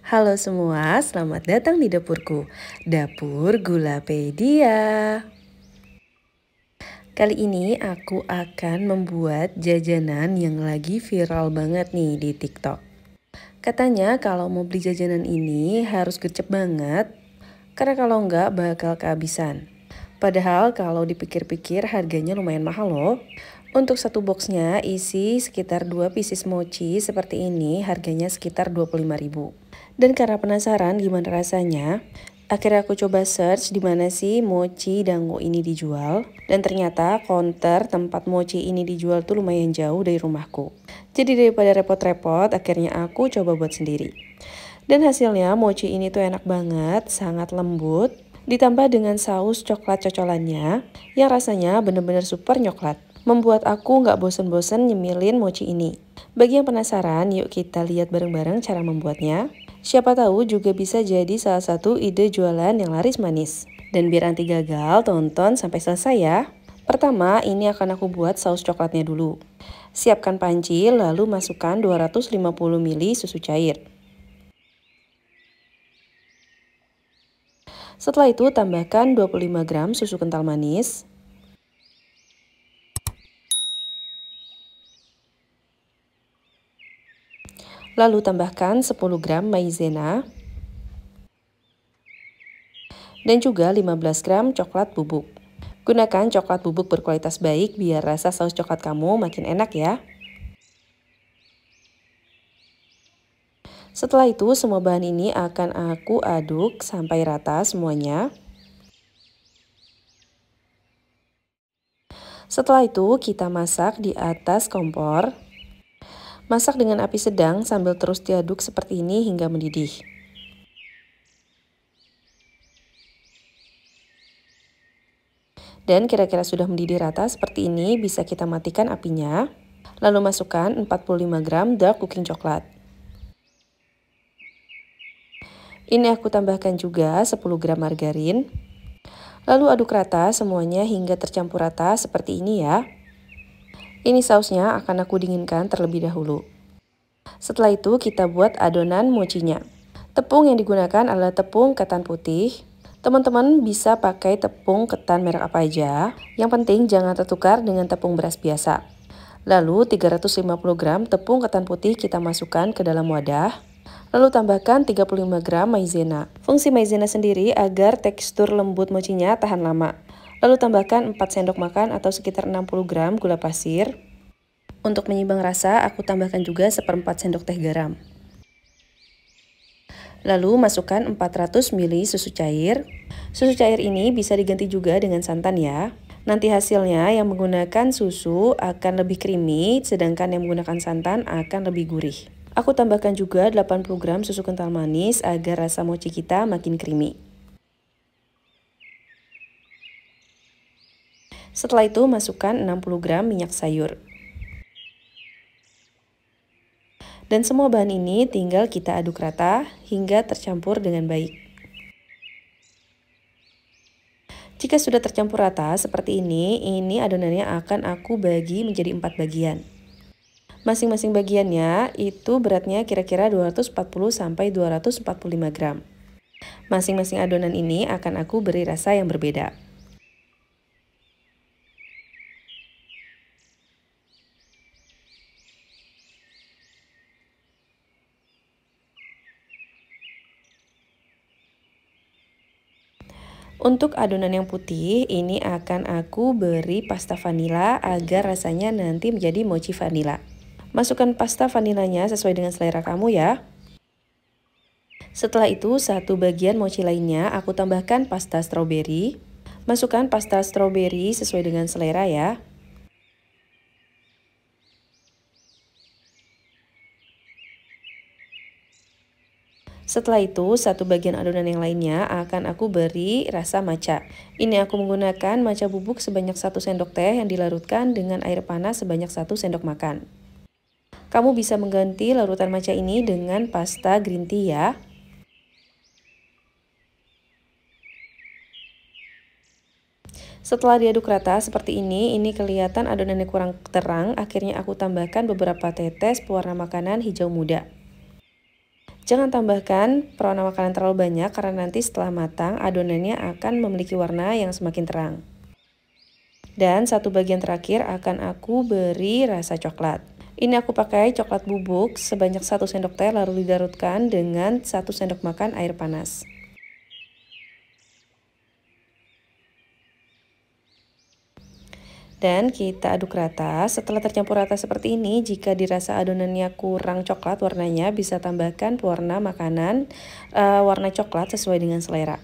Halo semua, selamat datang di dapurku, dapur Gulapedia. Kali ini aku akan membuat jajanan yang lagi viral banget nih di TikTok. Katanya kalau mau beli jajanan ini harus gercep banget, karena kalau enggak bakal kehabisan. Padahal kalau dipikir-pikir harganya lumayan mahal loh. Untuk satu boxnya isi sekitar 2 pieces mochi seperti ini harganya sekitar lima ribu. Dan karena penasaran gimana rasanya, akhirnya aku coba search di mana sih mochi dango ini dijual. Dan ternyata counter tempat mochi ini dijual tuh lumayan jauh dari rumahku. Jadi daripada repot-repot, akhirnya aku coba buat sendiri. Dan hasilnya mochi ini tuh enak banget, sangat lembut, ditambah dengan saus coklat cocolannya yang rasanya bener-bener super nyoklat. Membuat aku nggak bosen-bosen nyemilin mochi ini. Bagi yang penasaran, yuk kita lihat bareng-bareng cara membuatnya. Siapa tahu juga bisa jadi salah satu ide jualan yang laris manis. Dan biar anti gagal, tonton sampai selesai ya. Pertama, ini akan aku buat saus coklatnya dulu. Siapkan panci, lalu masukkan 250 ml susu cair. Setelah itu tambahkan 25 gram susu kental manis, Lalu tambahkan 10 gram maizena dan juga 15 gram coklat bubuk. Gunakan coklat bubuk berkualitas baik biar rasa saus coklat kamu makin enak ya. Setelah itu semua bahan ini akan aku aduk sampai rata semuanya. Setelah itu kita masak di atas kompor Masak dengan api sedang sambil terus diaduk seperti ini hingga mendidih. Dan kira-kira sudah mendidih rata seperti ini, bisa kita matikan apinya. Lalu masukkan 45 gram dark cooking coklat. Ini aku tambahkan juga 10 gram margarin. Lalu aduk rata semuanya hingga tercampur rata seperti ini ya. Ini sausnya akan aku dinginkan terlebih dahulu. Setelah itu kita buat adonan mochinya. Tepung yang digunakan adalah tepung ketan putih. Teman-teman bisa pakai tepung ketan merek apa aja. Yang penting jangan tertukar dengan tepung beras biasa. Lalu 350 gram tepung ketan putih kita masukkan ke dalam wadah. Lalu tambahkan 35 gram maizena. Fungsi maizena sendiri agar tekstur lembut mochinya tahan lama. Lalu tambahkan 4 sendok makan atau sekitar 60 gram gula pasir. Untuk menyimbang rasa, aku tambahkan juga 1 sendok teh garam. Lalu masukkan 400 ml susu cair. Susu cair ini bisa diganti juga dengan santan ya. Nanti hasilnya yang menggunakan susu akan lebih creamy, sedangkan yang menggunakan santan akan lebih gurih. Aku tambahkan juga 80 gram susu kental manis agar rasa mochi kita makin creamy. Setelah itu masukkan 60 gram minyak sayur. Dan semua bahan ini tinggal kita aduk rata hingga tercampur dengan baik. Jika sudah tercampur rata seperti ini, ini adonannya akan aku bagi menjadi empat bagian. Masing-masing bagiannya itu beratnya kira-kira 240 sampai 245 gram. Masing-masing adonan ini akan aku beri rasa yang berbeda. Untuk adonan yang putih, ini akan aku beri pasta vanila agar rasanya nanti menjadi mochi vanila. Masukkan pasta vanilanya sesuai dengan selera kamu ya. Setelah itu, satu bagian mochi lainnya aku tambahkan pasta stroberi. Masukkan pasta stroberi sesuai dengan selera ya. Setelah itu, satu bagian adonan yang lainnya akan aku beri rasa maca. Ini aku menggunakan maca bubuk sebanyak 1 sendok teh yang dilarutkan dengan air panas sebanyak 1 sendok makan. Kamu bisa mengganti larutan maca ini dengan pasta green tea ya. Setelah diaduk rata seperti ini, ini kelihatan adonannya kurang terang, akhirnya aku tambahkan beberapa tetes pewarna makanan hijau muda. Jangan tambahkan pewarna makanan terlalu banyak karena nanti setelah matang adonannya akan memiliki warna yang semakin terang. Dan satu bagian terakhir akan aku beri rasa coklat. Ini aku pakai coklat bubuk sebanyak 1 sendok teh lalu didarutkan dengan 1 sendok makan air panas. dan kita aduk rata. Setelah tercampur rata seperti ini, jika dirasa adonannya kurang coklat warnanya, bisa tambahkan pewarna makanan uh, warna coklat sesuai dengan selera.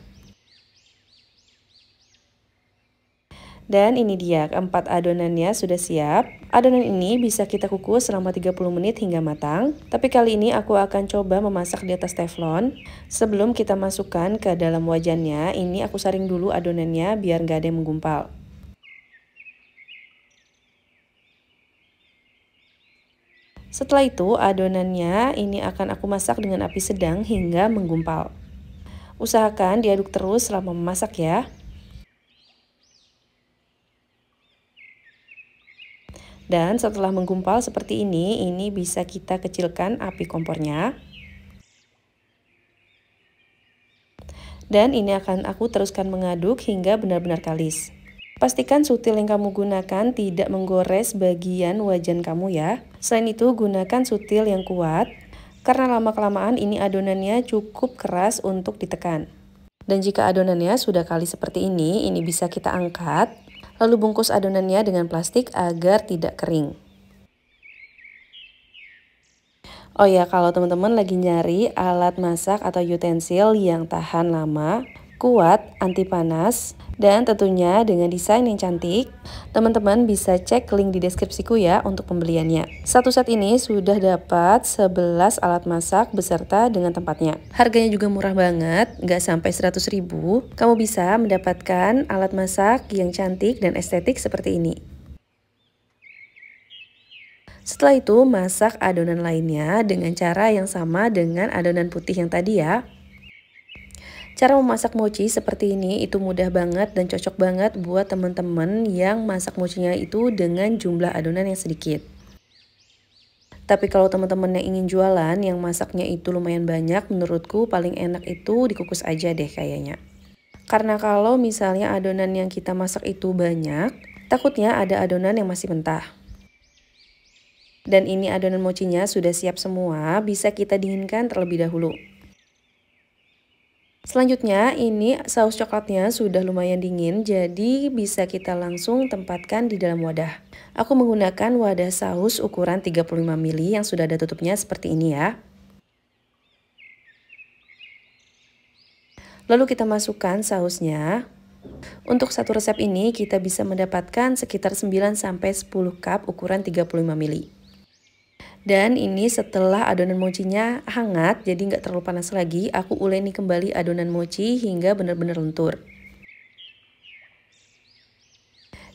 Dan ini dia, keempat adonannya sudah siap. Adonan ini bisa kita kukus selama 30 menit hingga matang. Tapi kali ini aku akan coba memasak di atas teflon. Sebelum kita masukkan ke dalam wajannya, ini aku saring dulu adonannya biar nggak ada yang menggumpal. Setelah itu, adonannya ini akan aku masak dengan api sedang hingga menggumpal. Usahakan diaduk terus selama memasak ya. Dan setelah menggumpal seperti ini, ini bisa kita kecilkan api kompornya. Dan ini akan aku teruskan mengaduk hingga benar-benar kalis. Pastikan sutil yang kamu gunakan tidak menggores bagian wajan kamu ya. Selain itu, gunakan sutil yang kuat, karena lama-kelamaan ini adonannya cukup keras untuk ditekan. Dan jika adonannya sudah kali seperti ini, ini bisa kita angkat, lalu bungkus adonannya dengan plastik agar tidak kering. Oh ya, kalau teman-teman lagi nyari alat masak atau utensil yang tahan lama, kuat, anti panas, dan tentunya dengan desain yang cantik. Teman-teman bisa cek link di deskripsiku ya untuk pembeliannya. Satu set ini sudah dapat 11 alat masak beserta dengan tempatnya. Harganya juga murah banget, nggak sampai 100 ribu. Kamu bisa mendapatkan alat masak yang cantik dan estetik seperti ini. Setelah itu masak adonan lainnya dengan cara yang sama dengan adonan putih yang tadi ya. Cara memasak mochi seperti ini itu mudah banget dan cocok banget buat teman-teman yang masak mochinya itu dengan jumlah adonan yang sedikit. Tapi kalau teman-teman yang ingin jualan yang masaknya itu lumayan banyak, menurutku paling enak itu dikukus aja deh kayaknya. Karena kalau misalnya adonan yang kita masak itu banyak, takutnya ada adonan yang masih mentah. Dan ini adonan mochinya sudah siap semua, bisa kita dinginkan terlebih dahulu. Selanjutnya ini saus coklatnya sudah lumayan dingin jadi bisa kita langsung tempatkan di dalam wadah. Aku menggunakan wadah saus ukuran 35 ml yang sudah ada tutupnya seperti ini ya. Lalu kita masukkan sausnya. Untuk satu resep ini kita bisa mendapatkan sekitar 9-10 cup ukuran 35 ml. Dan ini setelah adonan mochinya hangat, jadi nggak terlalu panas lagi, aku uleni kembali adonan mochi hingga benar-benar lentur.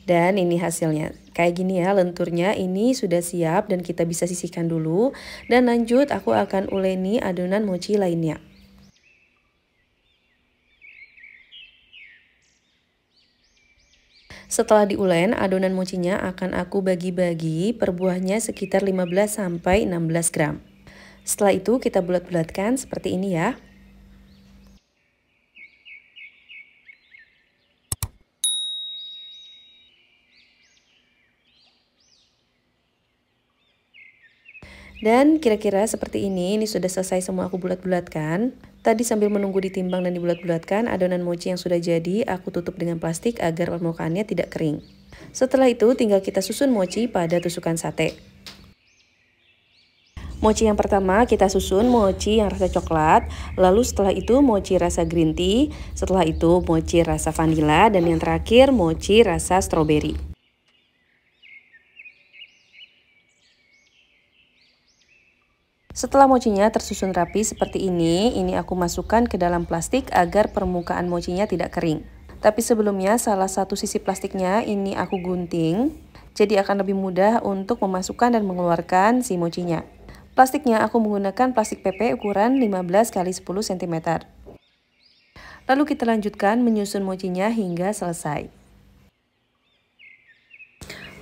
Dan ini hasilnya. Kayak gini ya lenturnya ini sudah siap dan kita bisa sisihkan dulu. Dan lanjut aku akan uleni adonan mochi lainnya. Setelah diulen, adonan mochinya akan aku bagi-bagi per buahnya sekitar 15 16 gram. Setelah itu kita bulat-bulatkan seperti ini ya. Dan kira-kira seperti ini, ini sudah selesai semua aku bulat-bulatkan. Tadi sambil menunggu ditimbang dan dibulat-bulatkan, adonan mochi yang sudah jadi aku tutup dengan plastik agar permukaannya tidak kering. Setelah itu tinggal kita susun mochi pada tusukan sate. Mochi yang pertama kita susun mochi yang rasa coklat, lalu setelah itu mochi rasa green tea, setelah itu mochi rasa vanila, dan yang terakhir mochi rasa strawberry. Setelah mochinya tersusun rapi seperti ini, ini aku masukkan ke dalam plastik agar permukaan mochinya tidak kering. Tapi sebelumnya salah satu sisi plastiknya ini aku gunting, jadi akan lebih mudah untuk memasukkan dan mengeluarkan si mochinya. Plastiknya aku menggunakan plastik PP ukuran 15 x 10 cm. Lalu kita lanjutkan menyusun mochinya hingga selesai.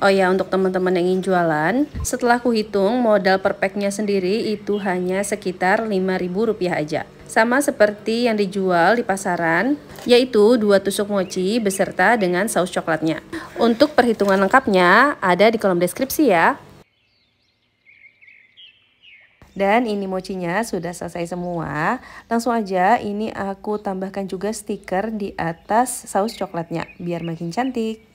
Oh ya, untuk teman-teman yang ingin jualan, setelah aku hitung modal per packnya sendiri itu hanya sekitar Rp5.000 aja. Sama seperti yang dijual di pasaran, yaitu dua tusuk mochi beserta dengan saus coklatnya. Untuk perhitungan lengkapnya ada di kolom deskripsi ya. Dan ini mochinya sudah selesai semua. Langsung aja ini aku tambahkan juga stiker di atas saus coklatnya biar makin cantik.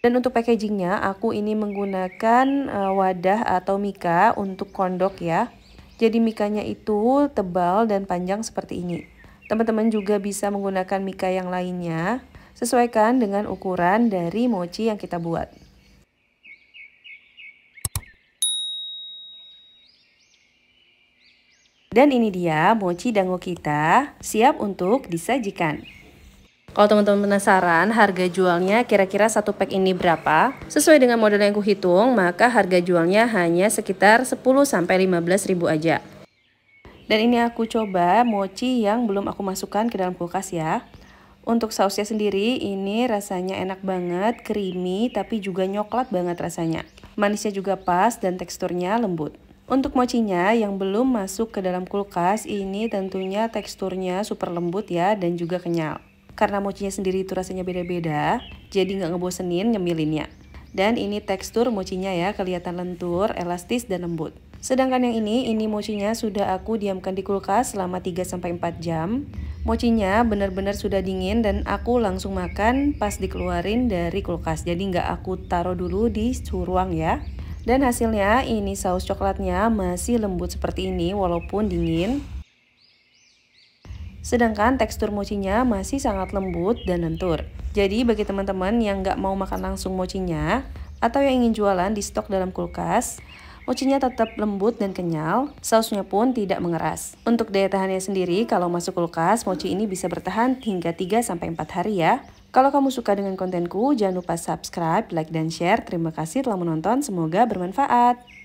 Dan untuk packagingnya aku ini menggunakan eh, wadah atau mika untuk kondok ya. Jadi mikanya itu tebal dan panjang seperti ini. Teman-teman juga bisa menggunakan mika yang lainnya. Sesuaikan dengan ukuran dari mochi yang kita buat. Dan ini dia mochi dango kita siap untuk disajikan. Kalau teman-teman penasaran harga jualnya kira-kira satu pack ini berapa, sesuai dengan model yang kuhitung, maka harga jualnya hanya sekitar 10-15 ribu aja. Dan ini aku coba mochi yang belum aku masukkan ke dalam kulkas ya. Untuk sausnya sendiri ini rasanya enak banget, creamy tapi juga nyoklat banget rasanya. Manisnya juga pas dan teksturnya lembut. Untuk mochinya yang belum masuk ke dalam kulkas ini tentunya teksturnya super lembut ya dan juga kenyal. Karena mochinya sendiri itu rasanya beda-beda, jadi nggak ngebosenin nyemilinnya. Dan ini tekstur mochinya ya, kelihatan lentur, elastis, dan lembut. Sedangkan yang ini, ini mochinya sudah aku diamkan di kulkas selama 3-4 jam. Mochinya benar-benar sudah dingin dan aku langsung makan pas dikeluarin dari kulkas. Jadi nggak aku taruh dulu di suhu ruang ya. Dan hasilnya ini saus coklatnya masih lembut seperti ini walaupun dingin. Sedangkan tekstur mochinya masih sangat lembut dan lentur. Jadi bagi teman-teman yang nggak mau makan langsung mochinya, atau yang ingin jualan di stok dalam kulkas, mochinya tetap lembut dan kenyal, sausnya pun tidak mengeras. Untuk daya tahannya sendiri, kalau masuk kulkas, mochi ini bisa bertahan hingga 3-4 hari ya. Kalau kamu suka dengan kontenku, jangan lupa subscribe, like, dan share. Terima kasih telah menonton, semoga bermanfaat.